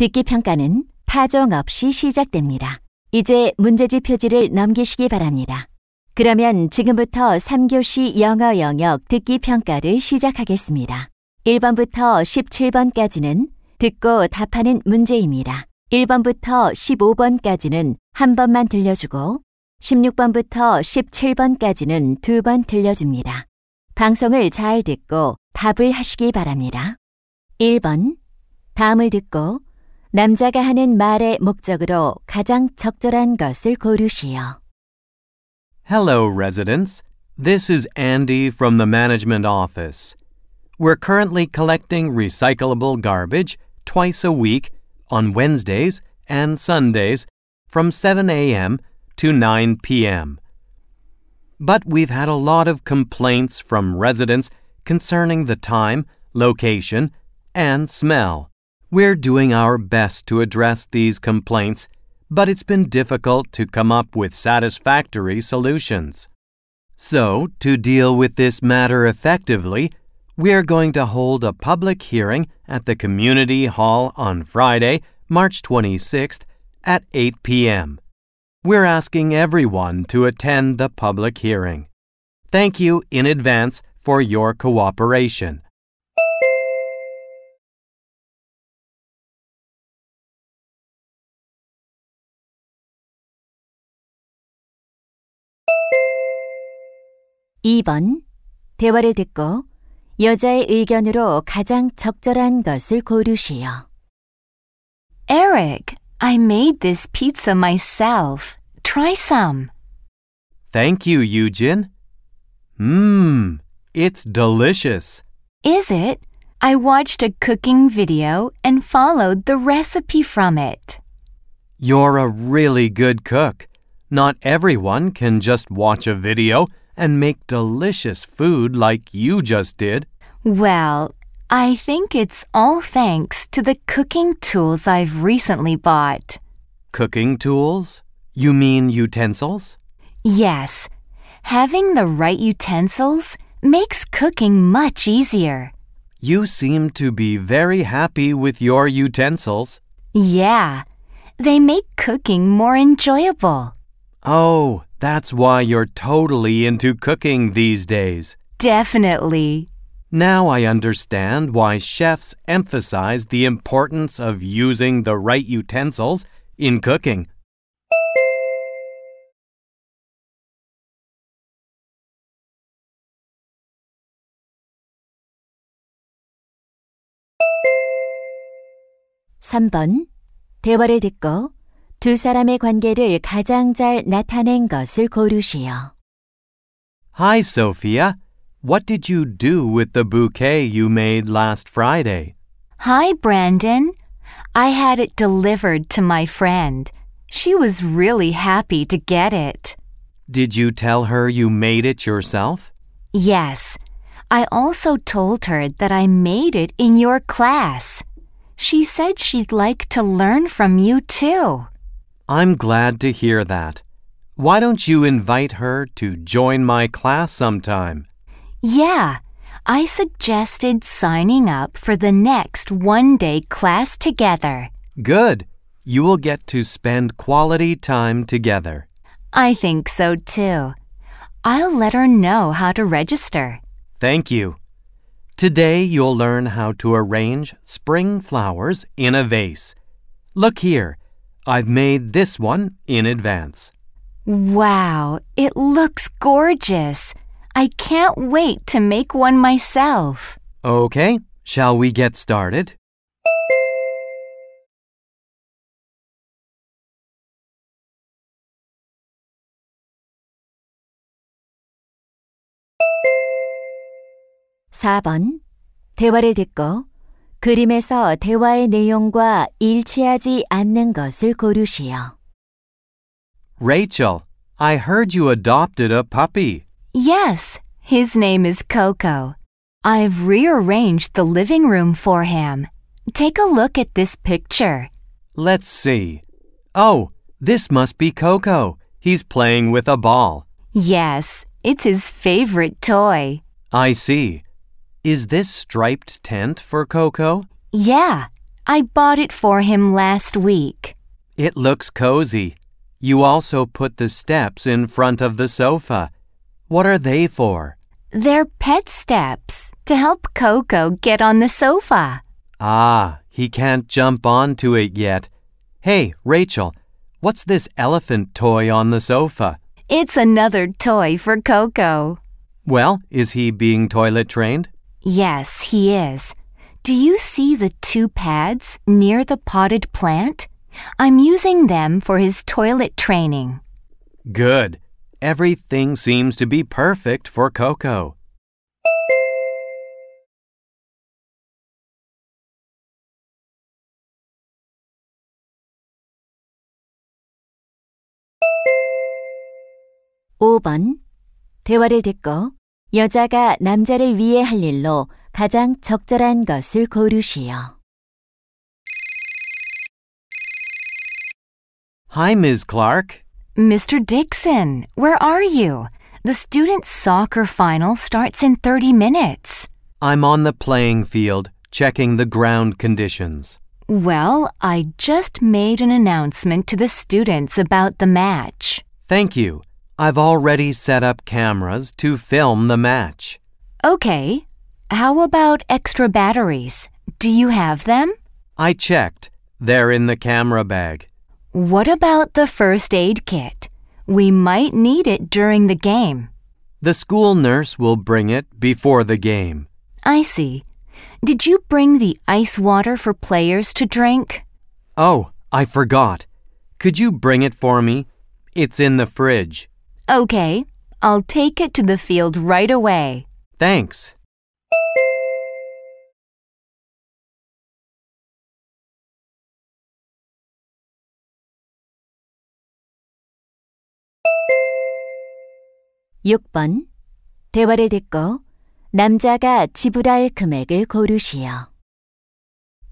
듣기 평가는 타정 없이 시작됩니다. 이제 문제집 표지를 넘기시기 바랍니다. 그러면 지금부터 3교시 영어 영역 듣기 평가를 시작하겠습니다. 1번부터 17번까지는 듣고 답하는 문제입니다. 1번부터 15번까지는 한 번만 들려주고 16번부터 17번까지는 두 번 들려줍니다. 방송을 잘 듣고 답을 하시기 바랍니다. 1번 다음을 듣고 남자가 하는 말의 목적으로 가장 적절한 것을 고르시오. Hello, residents. This is Andy from the management office. We're currently collecting recyclable garbage twice a week on Wednesdays and Sundays from 7 a.m. to 9 p.m. But we've had a lot of complaints from residents concerning the time, location, and smell. We're doing our best to address these complaints, but it's been difficult to come up with satisfactory solutions. So, to deal with this matter effectively, we're going to hold a public hearing at the Community Hall on Friday, March 26th at 8 p.m. We're asking everyone to attend the public hearing. Thank you in advance for your cooperation. 2번 대화를 듣고 여자의 의견으로 가장 적절한 것을 고르시오. Eric, I made this pizza myself. Try some. Thank you, Eugen. Mmm, it's delicious. Is it? I watched a cooking video and followed the recipe from it. You're a really good cook. Not everyone can just watch a video and make delicious food like you just did? Well, I think it's all thanks to the cooking tools I've recently bought. Cooking tools? You mean utensils? Yes. Having the right utensils makes cooking much easier. You seem to be very happy with your utensils. Yeah. They make cooking more enjoyable. Oh, that's why you're totally into cooking these days. Definitely. Now I understand why chefs emphasize the importance of using the right utensils in cooking. (3번) 대화를 듣고 두 사람의 관계를 가장 잘 나타낸 것을 고르시오. Hi, Sophia. What did you do with the bouquet you made last Friday? Hi, Brandon. I had it delivered to my friend. She was really happy to get it. Did you tell her you made it yourself? Yes. I also told her that I made it in your class. She said she'd like to learn from you too. I'm glad to hear that. Why don't you invite her to join my class sometime? Yeah, I suggested signing up for the next one day class together. Good. You will get to spend quality time together. I think so too. I'll let her know how to register. Thank you. Today you'll learn how to arrange spring flowers in a vase. Look here. I've made this one in advance. Wow, it looks gorgeous. I can't wait to make one myself. Okay, shall we get started? (4번) 대화를 듣고 그림에서 대화의 내용과 일치하지 않는 것을 고르시오. Rachel, I heard you adopted a puppy. Yes, his name is Coco. I've rearranged the living room for him. Take a look at this picture. Let's see. Oh, this must be Coco. He's playing with a ball. Yes, it's his favorite toy. I see. Is this striped tent for Coco? Yeah, I bought it for him last week. It looks cozy. You also put the steps in front of the sofa. What are they for? They're pet steps to help Coco get on the sofa. Ah, he can't jump onto it yet. Hey, Rachel, what's this elephant toy on the sofa? It's another toy for Coco. Well, is he being toilet trained? Yes, he is. Do you see the two pads near the potted plant? I'm using them for his toilet training. Good. Everything seems to be perfect for Coco. (5번) 대화를 듣고 여자가 남자를 위해 할 일로 가장 적절한 것을 고르시오. Hi, Ms. Clark. Mr. Dixon, where are you? The student soccer final starts in 30 minutes. I'm on the playing field, checking the ground conditions. Well, I just made an announcement to the students about the match. Thank you. I've already set up cameras to film the match. Okay. How about extra batteries? Do you have them? I checked. They're in the camera bag. What about the first aid kit? We might need it during the game. The school nurse will bring it before the game. I see. Did you bring the ice water for players to drink? Oh, I forgot. Could you bring it for me? It's in the fridge. Okay, I'll take it to the field right away. Thanks. (6번) 대화를 듣고 남자가 지불할 금액을 고르시오.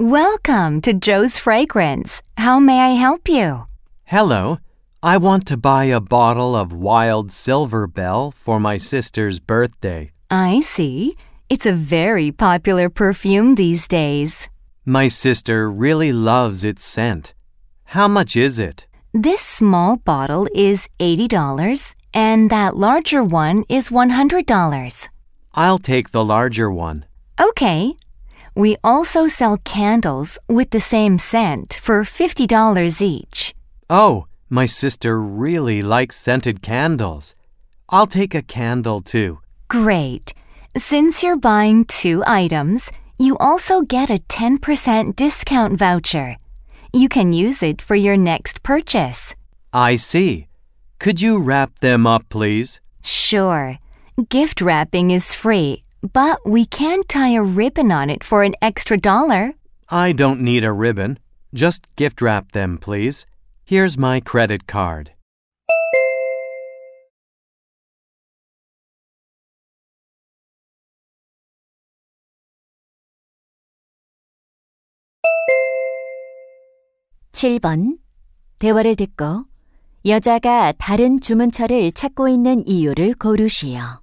Welcome to Joe's Fragrance. How may I help you? Hello. I want to buy a bottle of wild silver bell for my sister's birthday. I see. It's a very popular perfume these days. My sister really loves its scent. How much is it? This small bottle is $80 and that larger one is $100. I'll take the larger one. Okay. We also sell candles with the same scent for $50 each. Oh, my sister really likes scented candles. I'll take a candle too. Great. Since you're buying two items, you also get a 10% discount voucher. You can use it for your next purchase. I see. Could you wrap them up, please? Sure. Gift wrapping is free, but we can tie a ribbon on it for an extra dollar. I don't need a ribbon. Just gift wrap them, please. Here's my credit card. (7번) 대화를 듣고 여자가 다른 주문처를 찾고 있는 이유를 고르시오.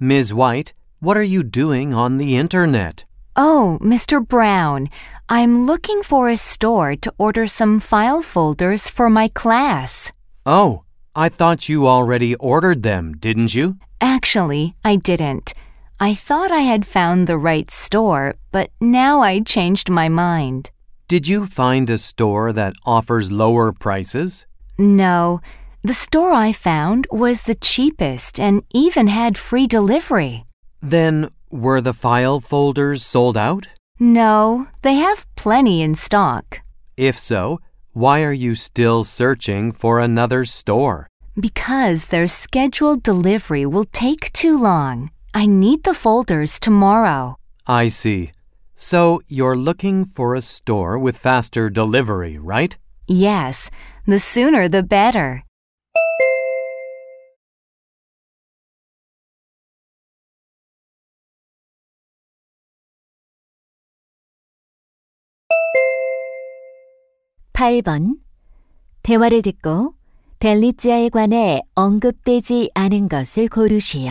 Ms. White, what are you doing on the internet? Oh, Mr. Brown, I'm looking for a store to order some file folders for my class. Oh, I thought you already ordered them, didn't you? Actually, I didn't. I thought I had found the right store, but now I changed my mind. Did you find a store that offers lower prices? No. The store I found was the cheapest and even had free delivery. Then, were the file folders sold out? No, they have plenty in stock. If so, why are you still searching for another store? Because their scheduled delivery will take too long. I need the folders tomorrow. I see. So you're looking for a store with faster delivery, right? Yes, the sooner the better. 8번 대화를 듣고 델리지아에 관해 언급되지 않은 것을 고르시오.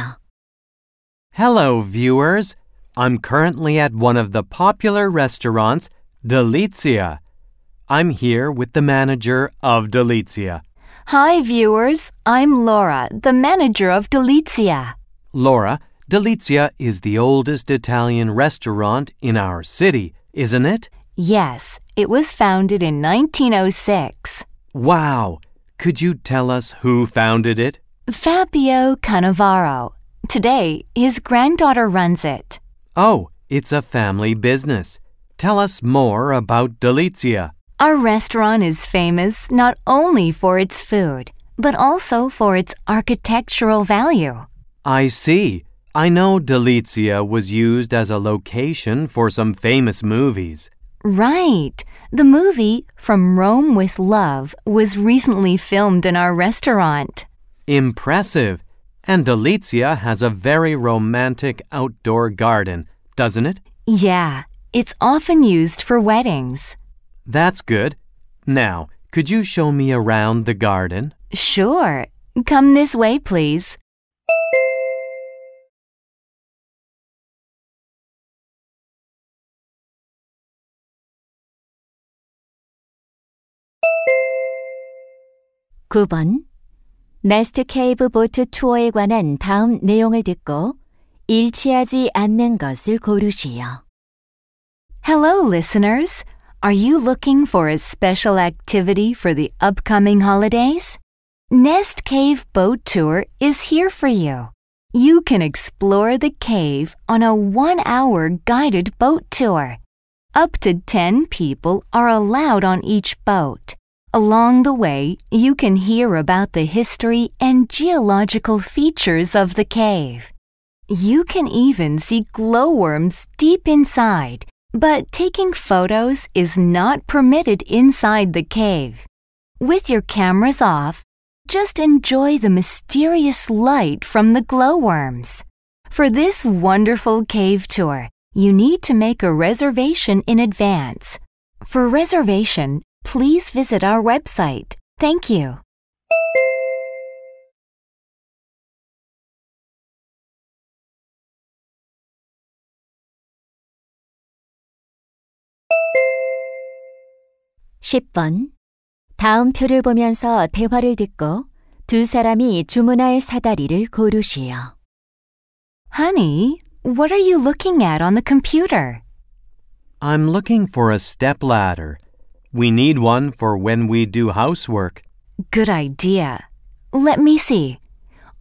Hello, viewers. I'm currently at one of the popular restaurants, Delizia. I'm here with the manager of Delizia. Hi, viewers. I'm Laura, the manager of Delizia. Laura, Delizia is the oldest Italian restaurant in our city, isn't it? Yes, it was founded in 1906. Wow! Could you tell us who founded it? Fabio Cannavaro. Today, his granddaughter runs it. Oh, it's a family business. Tell us more about Delizia. Our restaurant is famous not only for its food, but also for its architectural value. I see. I know Delizia was used as a location for some famous movies. Right. The movie From Rome with Love was recently filmed in our restaurant. Impressive. And Delicia has a very romantic outdoor garden, doesn't it? Yeah, it's often used for weddings. That's good. Now, could you show me around the garden? Sure. Come this way, please. 9번 네스트 케이브 보트 투어에 관한 다음 내용을 듣고 일치하지 않는 것을 고르시오. Hello, listeners. Are you looking for a special activity for the upcoming holidays? Nest Cave Boat Tour is here for you. You can explore the cave on a one hour guided boat tour. Up to 10 people are allowed on each boat. Along the way, you can hear about the history and geological features of the cave. You can even see glowworms deep inside, but taking photos is not permitted inside the cave. With your cameras off, just enjoy the mysterious light from the glowworms. For this wonderful cave tour, you need to make a reservation in advance. For reservation, please visit our website. Thank you. (10번) 다음 표를 보면서 대화를 듣고 두 사람이 주문할 사다리를 고르시오. Honey, what are you looking at on the computer? I'm looking for a step ladder we need one for when we do housework. Good idea. Let me see.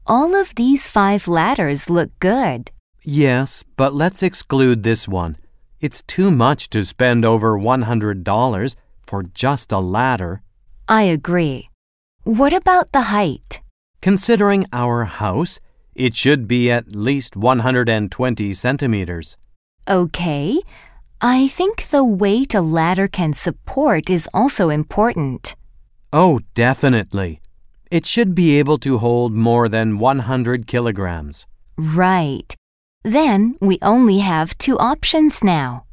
All of these five ladders look good. Yes, but let's exclude this one. It's too much to spend over $100 for just a ladder. I agree. What about the height? Considering our house, it should be at least 120 centimeters. Okay, I think the weight a ladder can support is also important. Oh, definitely. It should be able to hold more than 100 kilograms. Right. Then we only have two options now.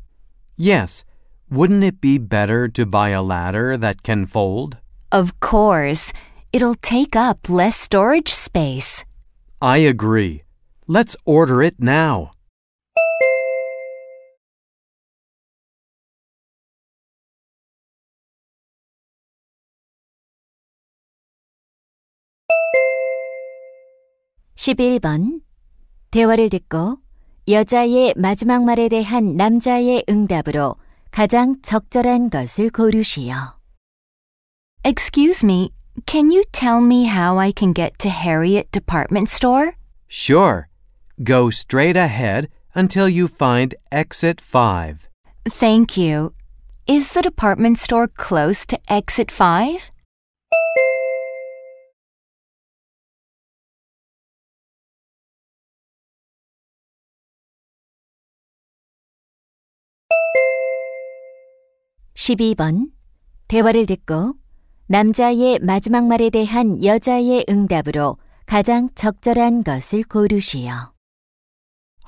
Yes. Wouldn't it be better to buy a ladder that can fold? Of course. It'll take up less storage space. I agree. Let's order it now. 11번 대화를 듣고 여자의 마지막 말에 대한 남자의 응답으로 가장 적절한 것을 고르시오. Excuse me, can you tell me how I can get to Harriet Department Store? Sure. Go straight ahead until you find exit 5. Thank you. Is the department store close to exit 5? 12번 대화를 듣고 남자의 마지막 말에 대한 여자의 응답으로 가장 적절한 것을 고르시오.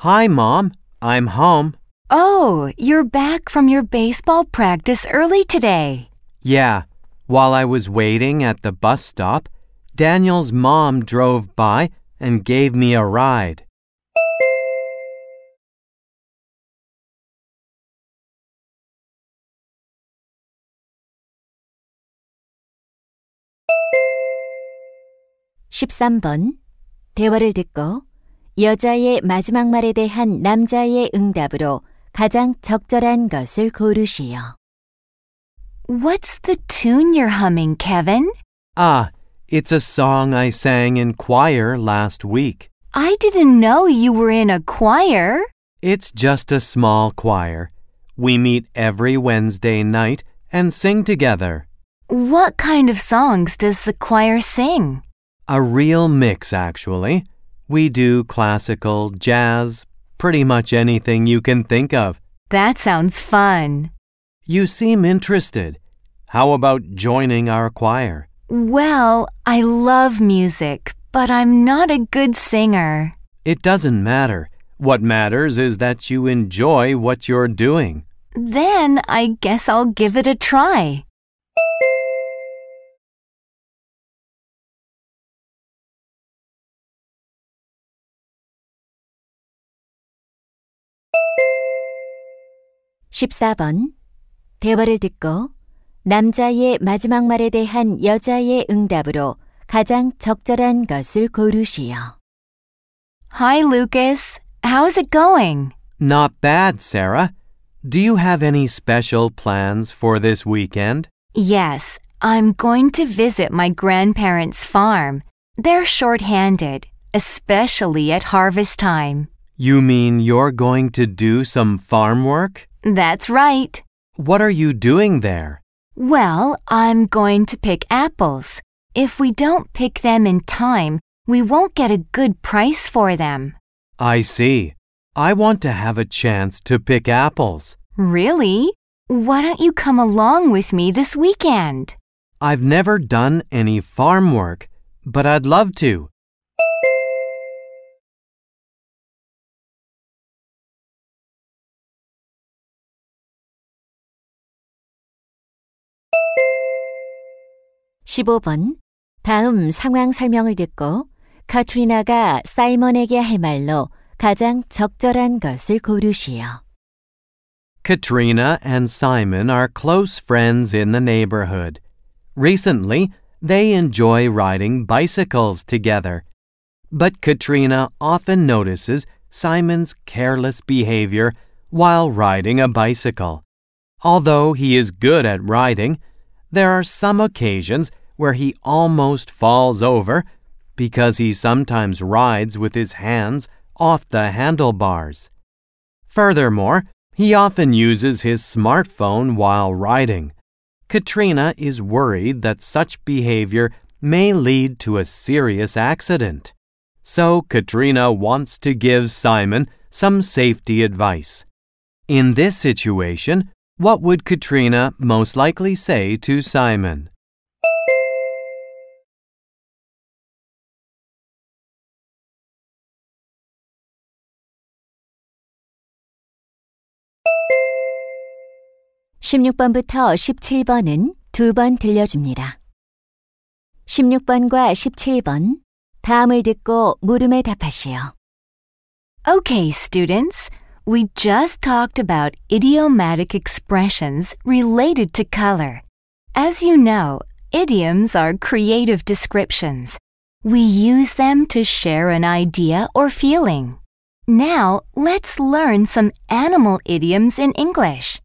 Hi, Mom. I'm home. Oh, you're back from your baseball practice early today. Yeah. While I was waiting at the bus stop, Daniel's mom drove by and gave me a ride. 13번 대화를 듣고 여자의 마지막 말에 대한 남자의 응답으로 가장 적절한 것을 고르시오. What's the tune you're humming, Kevin? Ah, it's a song I sang in choir last week. I didn't know you were in a choir. It's just a small choir. We meet every Wednesday night and sing together. What kind of songs does the choir sing? A real mix, actually. We do classical, jazz, pretty much anything you can think of. That sounds fun. You seem interested. How about joining our choir? Well, I love music, but I'm not a good singer. It doesn't matter. What matters is that you enjoy what you're doing. Then I guess I'll give it a try. 14번 대화를 듣고 남자의 마지막 말에 대한 여자의 응답으로 가장 적절한 것을 고르시오. Hi, Lucas. How's it going? Not bad, Sarah. Do you have any special plans for this weekend? Yes, I'm going to visit my grandparents' farm. They're short-handed, especially at harvest time. You mean you're going to do some farm work? That's right. What are you doing there? Well, I'm going to pick apples. If we don't pick them in time, we won't get a good price for them. I see. I want to have a chance to pick apples. Really? Why don't you come along with me this weekend? I've never done any farm work, but I'd love to. 15번 다음 상황 설명을 듣고 카트리나가 사이먼에게 할 말로 가장 적절한 것을 고르시오. Katrina and Simon are close friends in the neighborhood. Recently, they enjoy riding bicycles together. But Katrina often notices Simon's careless behavior while riding a bicycle. Although he is good at riding, there are some occasions where he almost falls over because he sometimes rides with his hands off the handlebars. Furthermore, he often uses his smartphone while riding. Katrina is worried that such behavior may lead to a serious accident. So Katrina wants to give Simon some safety advice. In this situation, what would Katrina most likely say to Simon? 16번부터 17번은 두 번 들려줍니다. 16번과 17번 다음을 듣고 물음에 답하시오. Okay, students. We just talked about idiomatic expressions related to color. As you know, idioms are creative descriptions. We use them to share an idea or feeling. Now, let's learn some animal idioms in English.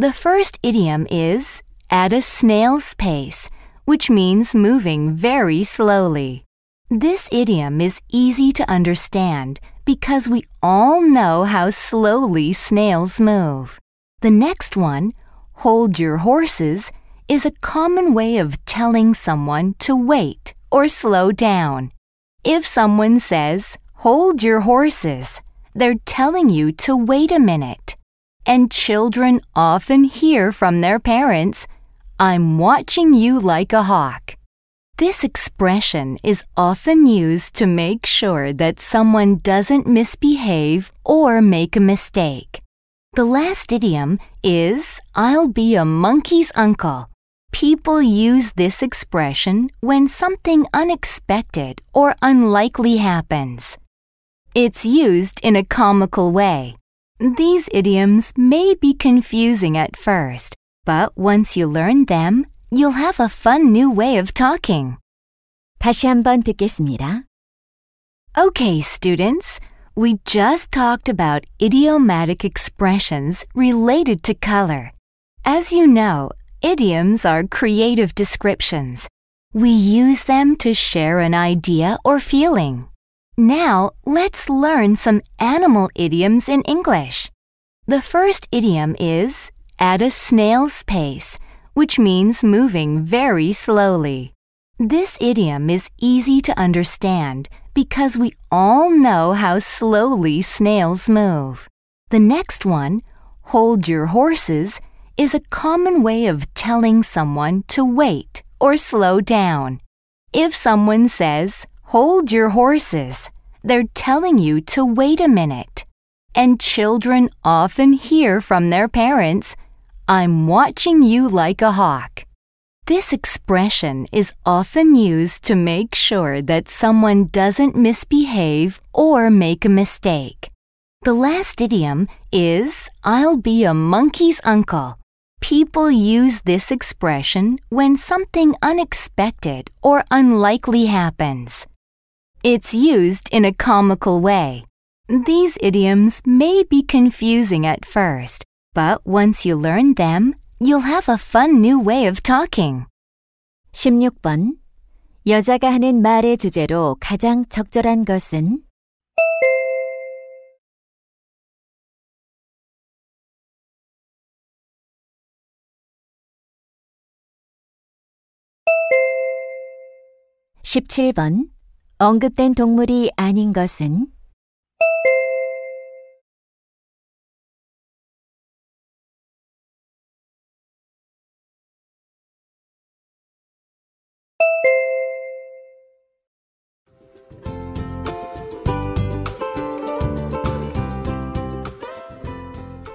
The first idiom is at a snail's pace, which means moving very slowly. This idiom is easy to understand because we all know how slowly snails move. The next one, hold your horses, is a common way of telling someone to wait or slow down. If someone says, hold your horses, they're telling you to wait a minute and children often hear from their parents, I'm watching you like a hawk. This expression is often used to make sure that someone doesn't misbehave or make a mistake. The last idiom is, I'll be a monkey's uncle. People use this expression when something unexpected or unlikely happens. It's used in a comical way. These idioms may be confusing at first, but once you learn them, you'll have a fun new way of talking. 다시 한번 듣겠습니다. Okay, students. We just talked about idiomatic expressions related to color. As you know, idioms are creative descriptions. We use them to share an idea or feeling. Now let's learn some animal idioms in English. The first idiom is at a snail's pace, which means moving very slowly. This idiom is easy to understand because we all know how slowly snails move. The next one, hold your horses, is a common way of telling someone to wait or slow down. If someone says, Hold your horses. They're telling you to wait a minute. And children often hear from their parents, I'm watching you like a hawk. This expression is often used to make sure that someone doesn't misbehave or make a mistake. The last idiom is, I'll be a monkey's uncle. People use this expression when something unexpected or unlikely happens. It's used in a comical way. These idioms may be confusing at first, but once you learn them, you'll have a fun new way of talking. 16번 여자가 하는 말의 주제로 가장 적절한 것은 (17번) 언급된 동물이 아닌 것은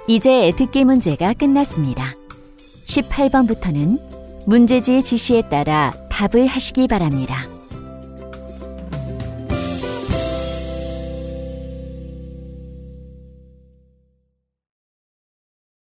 이제 듣기 문제가 끝났습니다. 18번부터는 문제지의 지시에 따라 답을 하시기 바랍니다.